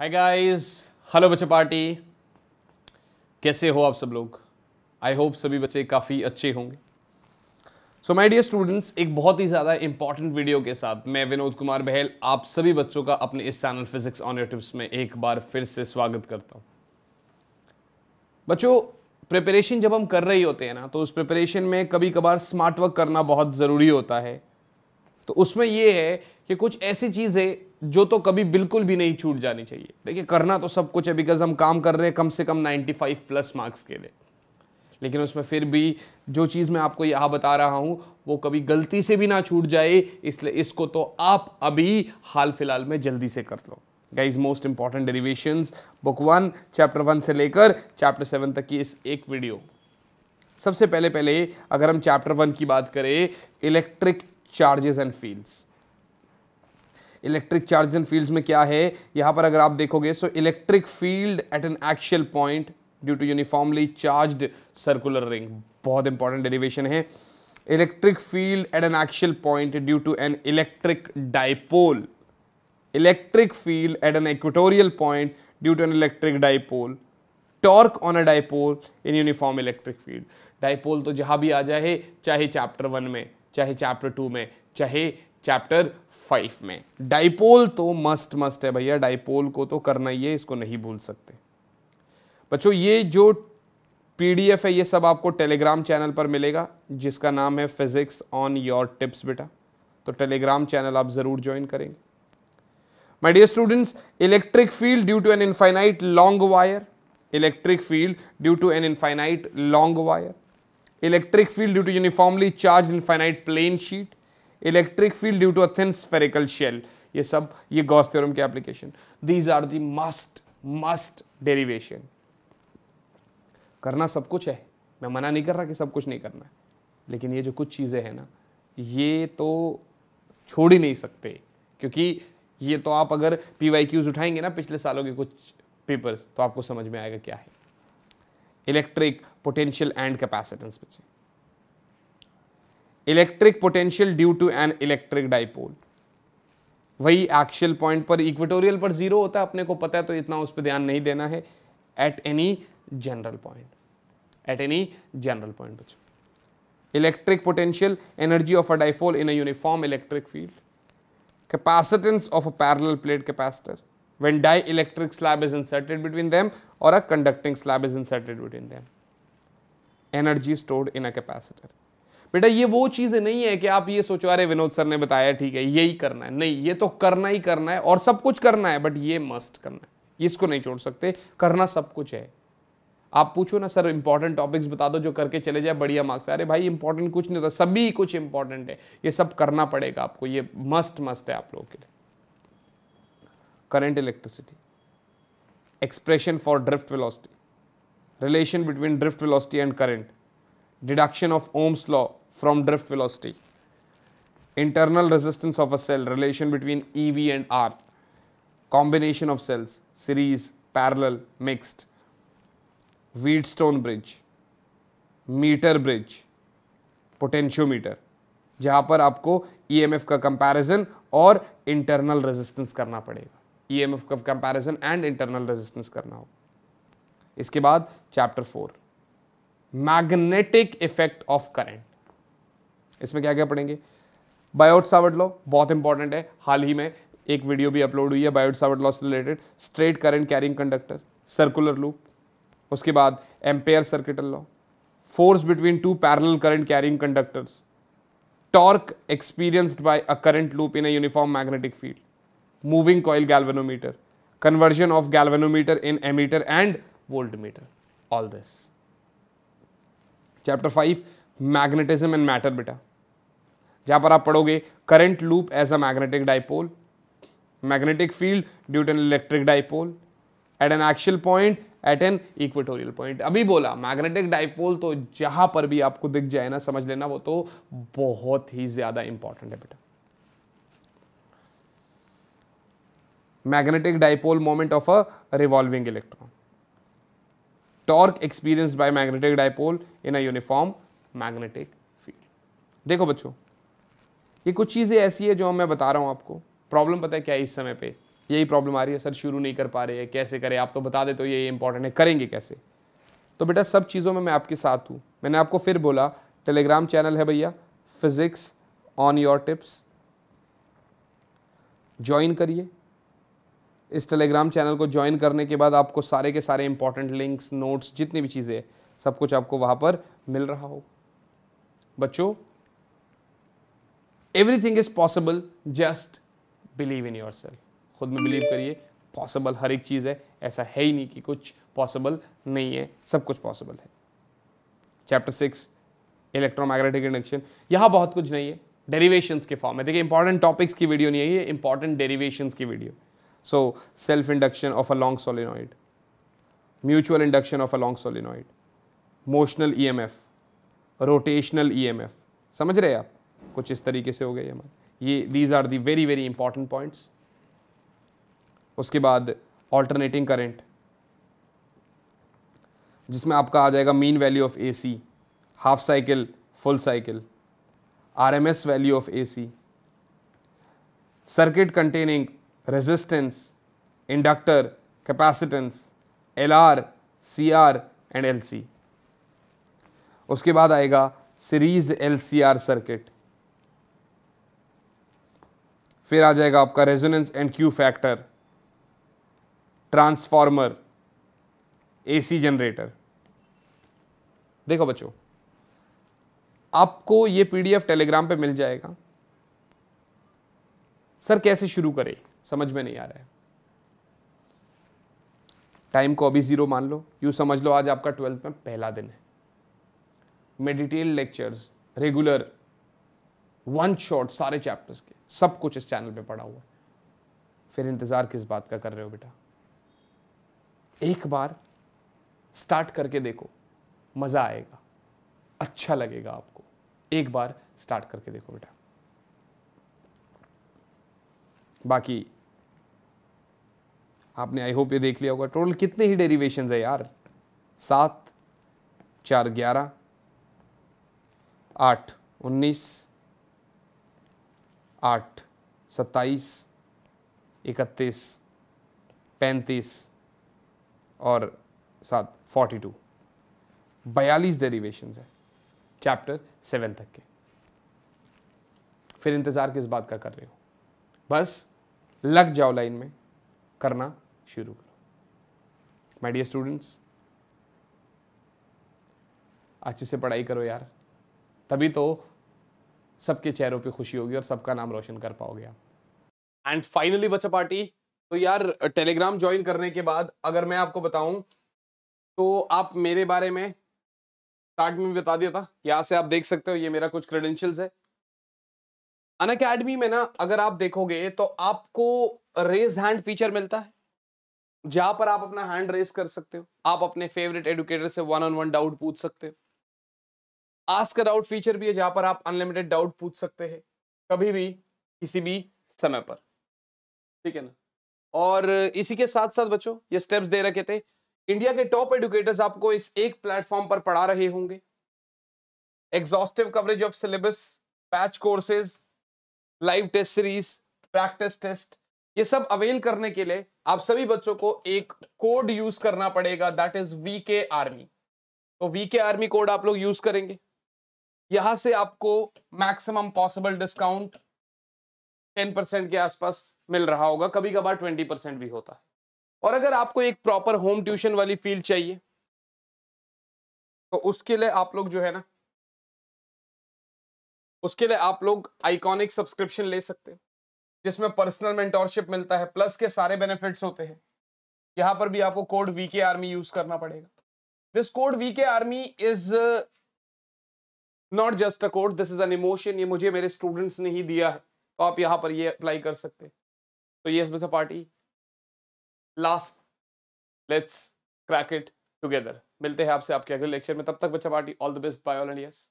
हाय guys hello बच्चे party कैसे हो आप सब लोग आई होप सभी बच्चे काफ़ी अच्छे होंगे सो माय डियर स्टूडेंट्स एक बहुत ही ज़्यादा इंपॉर्टेंट वीडियो के साथ मैं विनोद कुमार बहल आप सभी बच्चों का अपने इस चैनल फिजिक्स ऑन टिप्स में एक बार फिर से स्वागत करता हूँ बच्चों प्रिपरेशन जब हम कर रहे होते हैं ना तो उस प्रिपरेशन में कभी कभार स्मार्ट वर्क करना बहुत ज़रूरी होता है तो उसमें ये है कि कुछ ऐसी चीज़ें जो तो कभी बिल्कुल भी नहीं छूट जानी चाहिए देखिए करना तो सब कुछ है बिकॉज हम काम कर रहे हैं कम से कम 95 प्लस मार्क्स के लिए लेकिन उसमें फिर भी जो चीज़ मैं आपको यहाँ बता रहा हूँ वो कभी गलती से भी ना छूट जाए इसलिए इसको तो आप अभी हाल फिलहाल में जल्दी से कर लो guys most important derivation book one chapter one से लेकर चैप्टर सेवन तक की इस एक वीडियो सबसे पहले पहले अगर हम चैप्टर वन की बात करें electric charges and fields electric charge and fields में क्या है यहां पर अगर आप देखोगे so electric field at an axial point due to uniformly charge circular ring बहुत इंपॉर्टेंट डेरिवेशन है electric field at an axial point due to an electric dipole electric field at an equatorial point due to an electric dipole torque on a dipole in uniform electric field dipole तो जहां भी आ जाए चाहे chapter one में चाहे chapter two में चाहे chapter five में डाइपोल तो मस्ट मस्ट है भैया डाइपोल को तो करना ही है इसको नहीं भूल सकते बच्चों ये जो पीडीएफ है ये सब आपको टेलीग्राम चैनल पर मिलेगा जिसका नाम है फिजिक्स ऑन योर टिप्स बेटा तो टेलीग्राम चैनल आप ज़रूर ज्वाइन करेंगे my dear students electric field due to an infinite long wire electric field due to an infinite long wire electric field due to uniformly charge in finite plane sheet electric field due to a thin shell ये सब ये Gauss theorem के application these are the must must derivation करना सब कुछ है मैं मना नहीं कर रहा कि सब कुछ नहीं करना है लेकिन ये जो कुछ चीज़ें हैं ना ये तो छोड़ ही नहीं सकते क्योंकि ये तो आप अगर पी वाई क्यूज़ उठाएंगे ना पिछले सालों के कुछ पेपर्स तो आपको समझ में आएगा क्या है इलेक्ट्रिक पोटेंशियल एंड कैपेसिटेंस बचे electric potential due to an electric dipole वही एक्शियल पॉइंट पर इक्वेटोरियल पर जीरो होता है अपने को पता है तो इतना उस पर ध्यान नहीं देना है at any general point at any general point बच्चों electric potential energy of a dipole in a uniform electric field capacitance of a parallel plate capacitor when dielectric slab is inserted between them or a conducting slab is inserted between them energy stored in a capacitor बेटा ये वो चीज़ें नहीं है कि आप ये सोचो अरे विनोद सर ने बताया ठीक है यही करना है नहीं ये तो करना ही करना है और सब कुछ करना है बट ये मस्ट करना है इसको नहीं छोड़ सकते करना सब कुछ है आप पूछो ना सर इंपॉर्टेंट टॉपिक्स बता दो जो करके चले जाए बढ़िया मार्क्स अरे भाई इंपॉर्टेंट कुछ नहीं होता सभी कुछ इंपॉर्टेंट है ये सब करना पड़ेगा आपको ये मस्ट मस्ट है आप लोगों के लिए current electricity, expression for drift velocity, relation between drift velocity and current, deduction of Ohm's law from drift velocity, internal resistance of a cell, relation between EV and R, combination of cells, series, parallel, mixed, Wheatstone bridge, meter bridge, potentiometer, जहां पर आपको EMF का comparison और internal resistance करना पड़ेगा E M F का comparison and internal resistance करना हो इसके बाद chapter four magnetic effect of current इसमें क्या क्या पढ़ेंगे बायोट सावर्ड लॉ बहुत इंपॉर्टेंट है हाल ही में एक वीडियो भी अपलोड हुई है बायोट सावर्ड लॉ से related straight current carrying conductor circular loop उसके बाद ampere circuital law force between two parallel current carrying conductors torque experienced by a current loop in a uniform magnetic field moving coil galvanometer, conversion of galvanometer in and voltmeter all this chapter five magnetism and matter बेटा जहां पर आप पढ़ोगे current loop as a magnetic dipole magnetic field due to an electric dipole at an axial point at an equatorial point अभी बोला magnetic dipole तो जहां पर भी आपको दिख जाए ना समझ लेना वो तो बहुत ही ज्यादा इंपॉर्टेंट है बेटा magnetic dipole moment of a revolving electron torque experience by magnetic dipole in a uniform magnetic field देखो बच्चों ये कुछ चीज़ें ऐसी है जो मैं बता रहा हूं आपको प्रॉब्लम पता है क्या है इस समय पे यही प्रॉब्लम आ रही है सर शुरू नहीं कर पा रहे हैं कैसे करें आप तो बता दे तो ये इंपॉर्टेंट है करेंगे कैसे तो बेटा सब चीज़ों में मैं आपके साथ हूँ मैंने आपको फिर बोला टेलीग्राम चैनल है भैया physics on your tips join करिए इस टेलीग्राम चैनल को ज्वाइन करने के बाद आपको सारे के सारे इंपॉर्टेंट लिंक्स नोट्स जितनी भी चीज़ें सब कुछ आपको वहाँ पर मिल रहा हो बच्चों everything is possible just believe in yourself खुद में बिलीव करिए पॉसिबल हर एक चीज़ है ऐसा है ही नहीं कि कुछ पॉसिबल नहीं है सब कुछ पॉसिबल है चैप्टर सिक्स इलेक्ट्रोमैग्नेटिक इंडक्शन यहाँ बहुत कुछ नहीं है डेरीवेशन के फॉर्म में देखिए इंपॉर्टेंट टॉपिक्स की वीडियो नहीं है ये इंपॉर्टेंट डेरीवेशन की video So, self induction of a long solenoid, mutual induction of a long solenoid, motional E M F rotational E M F समझ रहे हैं आप कुछ इस तरीके से हो गए हमारे ये these are the very very important points उसके बाद ऑल्टरनेटिंग करेंट जिसमें आपका आ जाएगा mean value of A C half cycle full cycle R M S value of A C circuit containing resistance, inductor, capacitance, LR, CR and LC. उसके बाद आएगा series LCR circuit फिर आ जाएगा आपका resonance and Q factor transformer AC generator देखो बच्चों आपको ये पीडीएफ टेलीग्राम पे मिल जाएगा सर कैसे शुरू करें समझ में नहीं आ रहा है टाइम को अभी ज़ीरो मान लो यू समझ लो आज आपका ट्वेल्थ में पहला दिन है मेडिटेल लेक्चर्स रेगुलर वन शॉट सारे चैप्टर्स के सब कुछ इस चैनल पे पड़ा हुआ है फिर इंतज़ार किस बात का कर रहे हो बेटा एक बार स्टार्ट करके देखो मज़ा आएगा अच्छा लगेगा आपको एक बार स्टार्ट करके देखो बेटा बाकी आपने आई होप ये देख लिया होगा टोटल कितने ही डेरिवेशन है यार सात चार ग्यारह आठ उन्नीस आठ सत्ताईस इकतीस पैंतीस और सात फोर्टी टू बयालीस डेरिवेशन है चैप्टर सेवन तक के फिर इंतज़ार किस बात का कर रहे हो बस लग जाओ लाइन में करना शुरू करो माय डियर स्टूडेंट्स अच्छे से पढ़ाई करो यार तभी तो सबके चेहरों पे खुशी होगी और सबका नाम रोशन कर पाओगे आप एंड फाइनली बच्चा पार्टी तो यार टेलीग्राम ज्वाइन करने के बाद अगर मैं आपको बताऊं तो आप मेरे बारे में स्टार्ट में बता दिया था यहाँ से आप देख सकते हो ये मेरा कुछ क्रेडेंशियल्स है अन अकेडमी में ना अगर आप देखोगे तो आपको रेज हैंड फीचर मिलता है जहां पर आप अपना हैंड रेस कर सकते हो आप अपने फेवरेट एडुकेटर से वन ऑन वन डाउट पूछ सकते हो आस्क डाउट फीचर भी है जहां पर आप अनलिमिटेड डाउट पूछ सकते हैं कभी भी किसी भी समय पर ठीक है ना और इसी के साथ साथ बच्चों ये स्टेप्स दे रखे थे इंडिया के टॉप एडुकेटर्स आपको इस एक प्लेटफॉर्म पर पढ़ा रहे होंगे exhaustive coverage of syllabus batch courses live test series practice test ये सब अवेल करने के लिए आप सभी बच्चों को एक कोड यूज करना पड़ेगा that is V K army तो वी के आर्मी कोड आप लोग यूज करेंगे यहां से आपको maximum possible discount ten percent के आसपास मिल रहा होगा कभी कभार ट्वेंटी परसेंट भी होता है और अगर आपको एक प्रॉपर होम ट्यूशन वाली फील्ड चाहिए तो उसके लिए आप लोग जो है ना उसके लिए आप लोग आइकॉनिक सब्सक्रिप्शन ले सकते हैं जिसमें पर्सनल मेंटोरशिप मिलता है प्लस के सारे बेनिफिट्स होते हैं यहाँ पर भी आपको code V K army use करना पड़ेगा this code V K army is not just a code this is an emotion ये मुझे मेरे स्टूडेंट्स ने ही दिया है तो आप यहाँ पर ये अप्लाई कर सकते हैं तो ये इसमें से party last let's crack it together मिलते हैं आपसे आपके अगले लेक्चर में तब तक बच्चा party all the best bye all